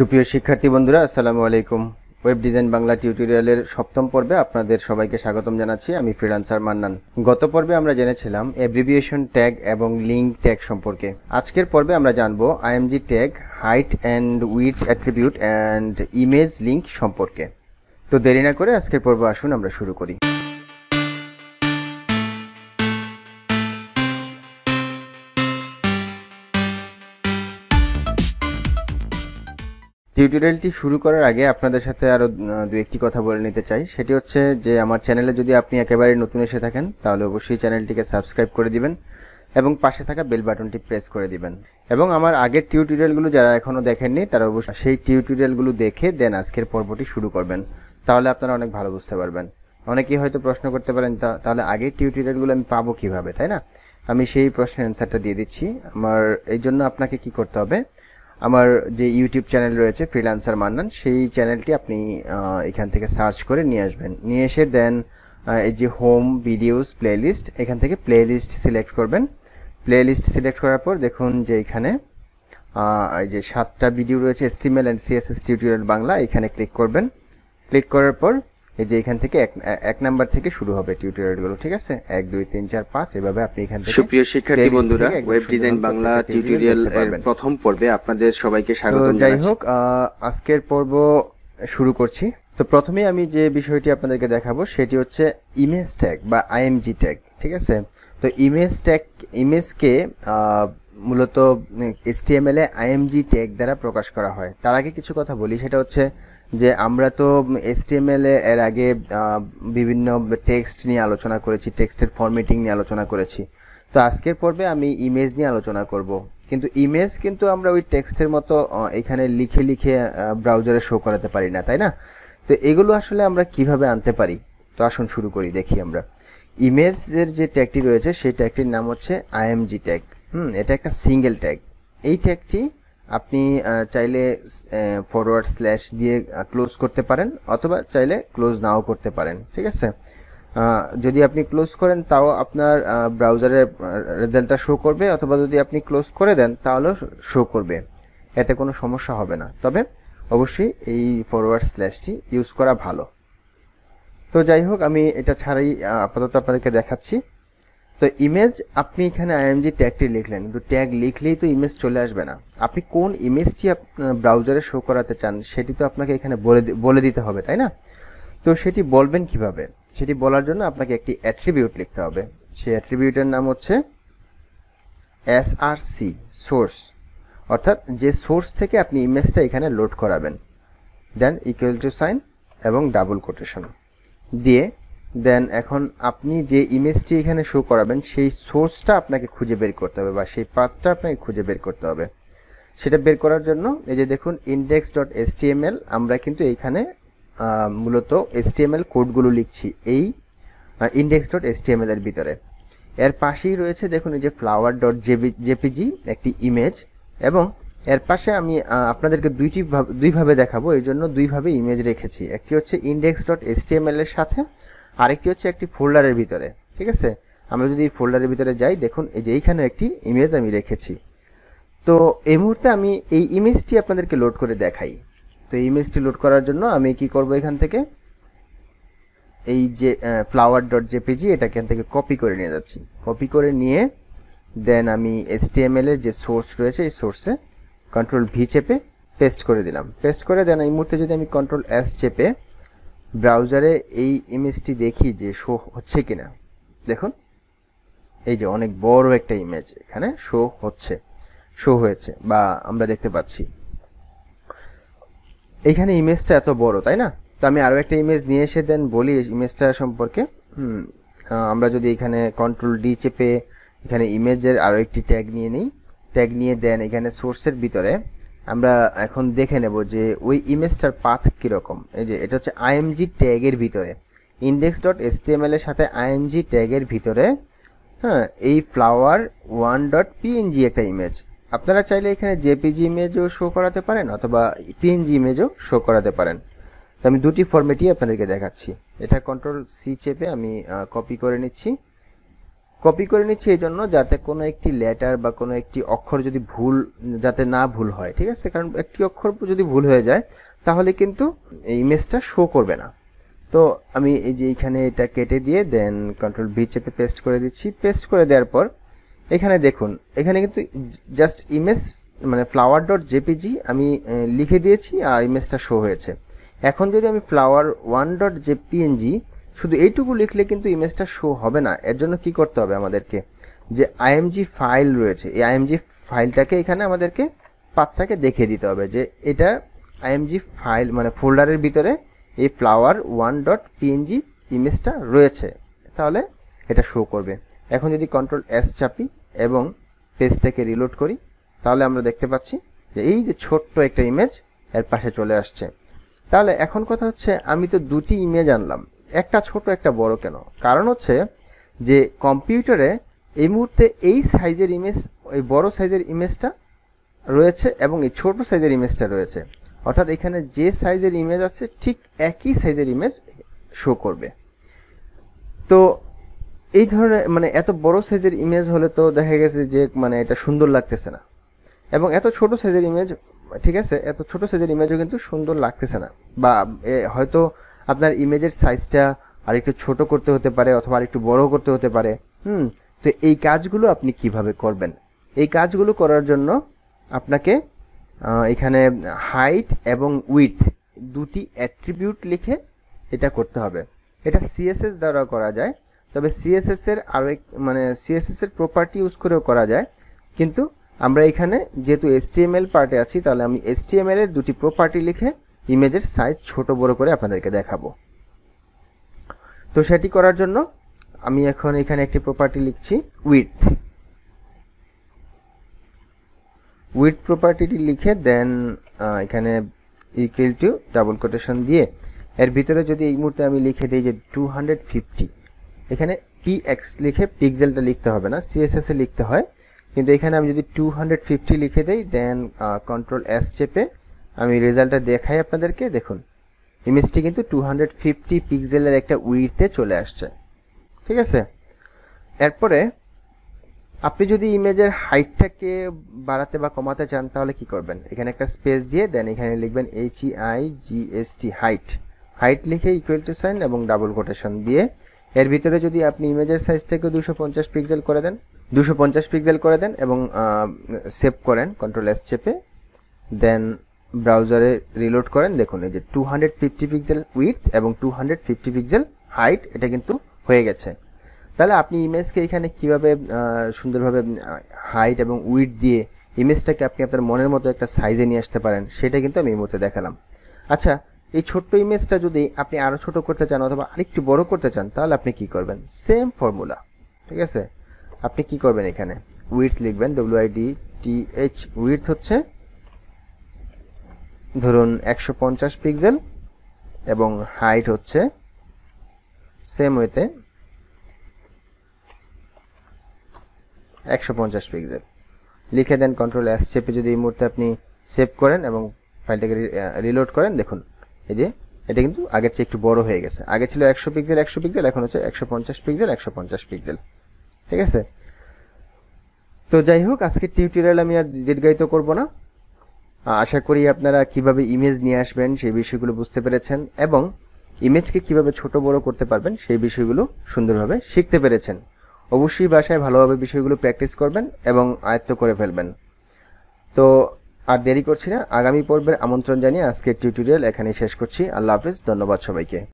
সুপ্রিয় শিক্ষার্থী বন্ধুরা আসসালামু আলাইকুম ওয়েব ডিজাইন বাংলা টিউটোরিয়ালের সপ্তম পর্বে আপনাদের সবাইকে স্বাগতম জানাচ্ছি আমি ফ্রিলান্সার মান্নান গত পর্বে আমরা জেনেছিলাম অ্যাব্রিভিয়েশন ট্যাগ এবং লিঙ্ক ট্যাগ সম্পর্কে আজকের পর্বে আমরা জানব IMG tag height and width attribute and image link সম্পর্কে তো দেরি না করে আজকের পর্ব আসুন আমরা শুরু করি টিউটোরিয়ালটি শুরু করার আগে আপনাদের সাথে আরও দু একটি কথা বলে নিতে চাই সেটি হচ্ছে যে আমার চ্যানেলে যদি আপনি একেবারে নতুন এসে থাকেন তাহলে অবশ্যই চ্যানেলটিকে সাবস্ক্রাইব করে দিবেন এবং পাশে থাকা বেল বাটনটি প্রেস করে দিবেন এবং আমার আগের টিউটোরিয়ালগুলো যারা এখনও দেখেননি তারা অবশ্যই সেই টিউটোরিয়ালগুলো দেখে দেন আজকের পর্বটি শুরু করবেন তাহলে আপনারা অনেক ভালো বুঝতে পারবেন অনেকেই হয়তো প্রশ্ন করতে পারেন তাহলে আগের টিউটোরিয়ালগুলো আমি পাবো কিভাবে তাই না আমি সেই প্রশ্নের অ্যান্সারটা দিয়ে দিচ্ছি আমার এই জন্য আপনাকে কি করতে হবে আমার যে ইউটিউব চ্যানেল রয়েছে ফ্রিল্যান্সার মান্নান সেই চ্যানেলটি আপনি এখান থেকে সার্চ করে নিয়ে আসবেন নিয়ে এসে দেন এই যে হোম ভিডিওস প্লেলিস্ট এখান থেকে প্লেলিস্ট সিলেক্ট করবেন প্লেলিস্ট সিলেক্ট করার পর দেখুন যে এখানে এই যে সাতটা ভিডিও রয়েছে HTML and CSS tutorial Bangla এখানে ক্লিক করবেন ক্লিক করার পর এই যে এখান থেকে এক এক নাম্বার থেকে শুরু হবে টিউটোরিয়ালগুলো ঠিক আছে এক দুই তিন চার পাঁচ এভাবে আপনি এখান থেকে সুপ্রিয় শিক্ষার্থী বন্ধুরা ওয়েব ডিজাইন বাংলা টিউটোরিয়াল প্রথম পর্বে আপনাদের সবাইকে স্বাগত যাই হোক আজকের পর্ব শুরু করছি তো প্রথমে আমি যে বিষয়টি আপনাদেরকে দেখাবো সেটি হচ্ছে ইমেজ ট্যাগ বা আইএমজি ট্যাগ ঠিক আছে তো ইমেজ ট্যাগ ইমেজকে মূলত এল এ আইএমজি ট্যাগ দ্বারা প্রকাশ করা হয় তার আগে কিছু কথা বলি সেটা হচ্ছে যে আমরা তো এসটিএমএল এর আগে বিভিন্ন টেক্সট নিয়ে আলোচনা করেছি টেক্সটের ফরমেটিং নিয়ে আলোচনা করেছি তো আজকের পর্বে আমি ইমেজ নিয়ে আলোচনা করব কিন্তু ইমেজ কিন্তু আমরা ওই টেক্সটের মতো এখানে লিখে লিখে ব্রাউজারে শো করাতে পারি না তাই না তো এগুলো আসলে আমরা কিভাবে আনতে পারি তো আসুন শুরু করি দেখি আমরা ইমেজের যে ট্যাগটি রয়েছে সেই ট্যাগটির নাম হচ্ছে আইএমজি ট্যাগ হুম এটা একটা সিঙ্গেল ট্যাগ এই ট্যাগটি আপনি চাইলে ফরওয়ার্ড স্ল্যাশ দিয়ে ক্লোজ করতে পারেন অথবা চাইলে ক্লোজ নাও করতে পারেন ঠিক আছে যদি আপনি ক্লোজ করেন তাও আপনার ব্রাউজারের রেজাল্টটা শো করবে অথবা যদি আপনি ক্লোজ করে দেন তাহলেও শো করবে এতে কোনো সমস্যা হবে না তবে অবশ্যই এই ফরওয়ার্ড স্ল্যাশটি ইউজ করা ভালো তো যাই হোক আমি এটা ছাড়াই আপাতত আপনাদেরকে দেখাচ্ছি তো ইমেজ আপনি এখানে আইএমজি ট্যাগটি লিখলেন কিন্তু ট্যাগ লিখলেই তো ইমেজ চলে আসবে না আপনি কোন ইমেজটি ব্রাউজারে শো করাতে চান সেটি তো আপনাকে এখানে বলে বলে দিতে হবে তাই না তো সেটি বলবেন কিভাবে সেটি বলার জন্য আপনাকে একটি অ্যাট্রিবিউট লিখতে হবে সেই অ্যাট্রিবিউটের নাম হচ্ছে এস আর সি সোর্স অর্থাৎ যে সোর্স থেকে আপনি ইমেজটা এখানে লোড করাবেন দেন ইকুয়াল টু সাইন এবং ডাবল কোটেশন দিয়ে দেন এখন আপনি যে ইমেজটি এখানে শো করাবেন সেই সোর্সটা আপনাকে খুঁজে বের করতে হবে বা সেই পাঁচটা আপনাকে খুঁজে বের করতে হবে সেটা বের করার জন্য এই যে দেখুন ইন্ডেক্স ডট এসটিএমএল আমরা কিন্তু এইখানে মূলত এসটিএমএল কোডগুলো লিখছি এই ইন্ডেক্স ডট এসটিএমএল এর ভিতরে এর পাশেই রয়েছে দেখুন এই যে ফ্লাওয়ার ডট জেপিজি একটি ইমেজ এবং এর পাশে আমি আপনাদেরকে দুইটি দুইভাবে দেখাবো এই জন্য দুইভাবে ইমেজ রেখেছি একটি হচ্ছে ইন্ডেক্স ডট এসটিএমএল এর সাথে আরেকটি হচ্ছে একটি ফোল্ডারের ভিতরে ঠিক আছে আমরা যদি এই ফোল্ডারের ভিতরে যাই দেখুন এই যে এইখানে একটি ইমেজ আমি রেখেছি তো এই মুহূর্তে আমি এই ইমেজটি আপনাদেরকে লোড করে দেখাই তো এই ইমেজটি লোড করার জন্য আমি কি করব এখান থেকে এই যে ফ্লাওয়ার ডট জেপিজি এটা এখান থেকে কপি করে নিয়ে যাচ্ছি কপি করে নিয়ে দেন আমি এসটিএমএল এর যে সোর্স রয়েছে এই সোর্সে কন্ট্রোল ভি চেপে পেস্ট করে দিলাম পেস্ট করে দেন এই মুহূর্তে যদি আমি কন্ট্রোল এস চেপে ব্রাউজারে এই ইমেজটি দেখি যে শো হচ্ছে কিনা দেখুন এই যে অনেক বড় একটা ইমেজ এখানে শো হচ্ছে শো হয়েছে বা আমরা দেখতে পাচ্ছি এখানে ইমেজটা এত বড় তাই না তো আমি আরও একটা ইমেজ নিয়ে এসে দেন বলি ইমেজটা সম্পর্কে আমরা যদি এখানে কন্ট্রোল ডি চেপে এখানে ইমেজের আরও একটি ট্যাগ নিয়ে নিই ট্যাগ নিয়ে দেন এখানে সোর্সের ভিতরে আমরা এখন দেখে নেব যে ওই ইমেজটার পাথ কীরকম এই যে এটা হচ্ছে আইএমজি ট্যাগের ভিতরে ইন্ডেক্স ডট এসটিএমএল এর সাথে আইএমজি ট্যাগের ভিতরে হ্যাঁ এই ফ্লাওয়ার ওয়ান ডট পিএনজি একটা ইমেজ আপনারা চাইলে এখানে জেপিজি ইমেজও শো করাতে পারেন অথবা পিএনজি ইমেজও শো করাতে পারেন তো আমি দুটি ফর্মেটই আপনাদেরকে দেখাচ্ছি এটা কন্ট্রোল সি চেপে আমি কপি করে নিচ্ছি কপি করে নিচ্ছি এই জন্য যাতে কোনো একটি লেটার বা কোনো একটি অক্ষর যদি ভুল যাতে না ভুল হয় ঠিক আছে কারণ একটি অক্ষর যদি ভুল হয়ে যায় তাহলে কিন্তু এই ইমেজটা শো করবে না তো আমি এই যে এখানে এটা কেটে দিয়ে দেন কন্ট্রোল ভি চেপে পেস্ট করে দিচ্ছি পেস্ট করে দেওয়ার পর এখানে দেখুন এখানে কিন্তু জাস্ট ইমেজ মানে ফ্লাওয়ার ডট জেপিজি আমি লিখে দিয়েছি আর ইমেজটা শো হয়েছে এখন যদি আমি ফ্লাওয়ার ওয়ান ডট জেপিএনজি শুধু এইটুকু লিখলে কিন্তু ইমেজটা শো হবে না এর জন্য কি করতে হবে আমাদেরকে যে আইএমজি ফাইল রয়েছে এই আইএমজি ফাইলটাকে এখানে আমাদেরকে পাত্রাকে দেখিয়ে দিতে হবে যে এটা আইএমজি ফাইল মানে ফোল্ডারের ভিতরে এই ফ্লাওয়ার ওয়ান ডট পিএনজি ইমেজটা রয়েছে তাহলে এটা শো করবে এখন যদি কন্ট্রোল এস চাপি এবং পেজটাকে রিলোড করি তাহলে আমরা দেখতে পাচ্ছি যে এই যে ছোট্ট একটা ইমেজ এর পাশে চলে আসছে তাহলে এখন কথা হচ্ছে আমি তো দুটি ইমেজ আনলাম একটা ছোট একটা বড় কেন কারণ হচ্ছে যে কম্পিউটারে এই মুহূর্তে এই সাইজের ইমেজ এই বড় সাইজের ইমেজটা রয়েছে এবং এই ছোট সাইজের ইমেজটা রয়েছে অর্থাৎ এখানে যে সাইজের ইমেজ আছে ঠিক একই সাইজের ইমেজ শো করবে তো এই ধরনের মানে এত বড় সাইজের ইমেজ হলে তো দেখা গেছে যে মানে এটা সুন্দর লাগতেছে না এবং এত ছোট সাইজের ইমেজ ঠিক আছে এত ছোট সাইজের ইমেজও কিন্তু সুন্দর লাগতেছে না বা হয়তো আপনার ইমেজের সাইজটা আর একটু ছোট করতে হতে পারে অথবা আরেকটু বড় করতে হতে পারে হুম তো এই কাজগুলো আপনি কিভাবে করবেন এই কাজগুলো করার জন্য আপনাকে এখানে হাইট এবং উইথ দুটি অ্যাট্রিবিউট লিখে এটা করতে হবে এটা সিএসএস দ্বারা করা যায় তবে সিএসএস এর আরও মানে সিএসএস এর প্রপার্টি ইউজ করেও করা যায় কিন্তু আমরা এখানে যেহেতু এসটিএমএল পার্টে আছি তাহলে আমি এসটিএমএল এর দুটি প্রপার্টি লিখে ইমেজের সাইজ ছোট বড় করে আপনাদেরকে দেখাবো তো সেটি করার জন্য আমি এখন এখানে একটি প্রপার্টি লিখছি উইথ উইথ প্রপার্টিটি লিখে দেন এখানে ইকুয়াল টু ডাবল কোটেশন দিয়ে এর ভিতরে যদি এই মুহূর্তে আমি লিখে দিই যে টু এখানে পি এক্স লিখে পিক্সেলটা লিখতে হবে না সিএসএস এ লিখতে হয় কিন্তু এখানে আমি যদি টু লিখে দিই দেন কন্ট্রোল এস চেপে আমি রেজাল্টটা দেখাই আপনাদেরকে দেখুন ইমেজটি কিন্তু টু হান্ড্রেড ফিফটি পিক্সেলের একটা উইডতে চলে আসছে ঠিক আছে এরপরে আপনি যদি ইমেজের হাইটটাকে বাড়াতে বা কমাতে চান তাহলে কি করবেন এখানে একটা স্পেস দিয়ে দেন এখানে লিখবেন H E I G S T height height লিখে ইকুয়াল টু সাইন এবং ডাবল কোটেশন দিয়ে এর ভিতরে যদি আপনি ইমেজের সাইজটাকে দুশো পঞ্চাশ পিক্সেল করে দেন দুশো পঞ্চাশ পিক্সেল করে দেন এবং সেভ করেন কন্ট্রোল এস চেপে দেন ব্রাউজারে রিলোড করেন দেখুন এই যে two hundred fifty pixel width এবং two hundred fifty pixel height এটা কিন্তু হয়ে গেছে তাহলে আপনি ইমেজকে এখানে কিভাবে সুন্দরভাবে হাইট এবং উইথ দিয়ে ইমেজটাকে আপনি আপনার মনের মতো একটা সাইজে নিয়ে আসতে পারেন সেটা কিন্তু আমি এই মুহূর্তে দেখালাম আচ্ছা এই ছোট্ট ইমেজটা যদি আপনি আরও ছোট করতে চান অথবা আরেকটু বড় করতে চান তাহলে আপনি কি করবেন সেম ফর্মুলা ঠিক আছে আপনি কি করবেন এখানে উইথ লিখবেন ডব্লিউআইডি টি এইচ উইথ হচ্ছে ধরুন একশো পঞ্চাশ পিক্সেল এবং হাইট হচ্ছে সেম ওয়েতে একশো পঞ্চাশ পিক্সেল লিখে দেন কন্ট্রোল অ্যাস চেপে যদি এই মুহূর্তে আপনি সেভ করেন এবং ফাইলটাকে রিলোড করেন দেখুন এই যে এটা কিন্তু আগের চেয়ে একটু বড় হয়ে গেছে আগে ছিল একশো পিক্সেল একশো পিক্সেল এখন হচ্ছে একশো পঞ্চাশ পিক্সেল একশো পঞ্চাশ পিক্সেল ঠিক আছে তো যাই হোক আজকের টিউটোরিয়াল আমি আর দীর্ঘায়িত করবো না আশা করি আপনারা কিভাবে ইমেজ নিয়ে আসবেন সেই বিষয়গুলো বুঝতে পেরেছেন এবং ইমেজকে কিভাবে ছোট বড় করতে পারবেন সেই বিষয়গুলো সুন্দরভাবে শিখতে পেরেছেন অবশ্যই বাসায় ভালোভাবে বিষয়গুলো প্র্যাকটিস করবেন এবং আয়ত্ত করে ফেলবেন তো আর দেরি করছি না আগামী পর্বের আমন্ত্রণ জানিয়ে আজকের টিউটোরিয়াল এখানেই শেষ করছি আল্লাহ হাফিজ ধন্যবাদ সবাইকে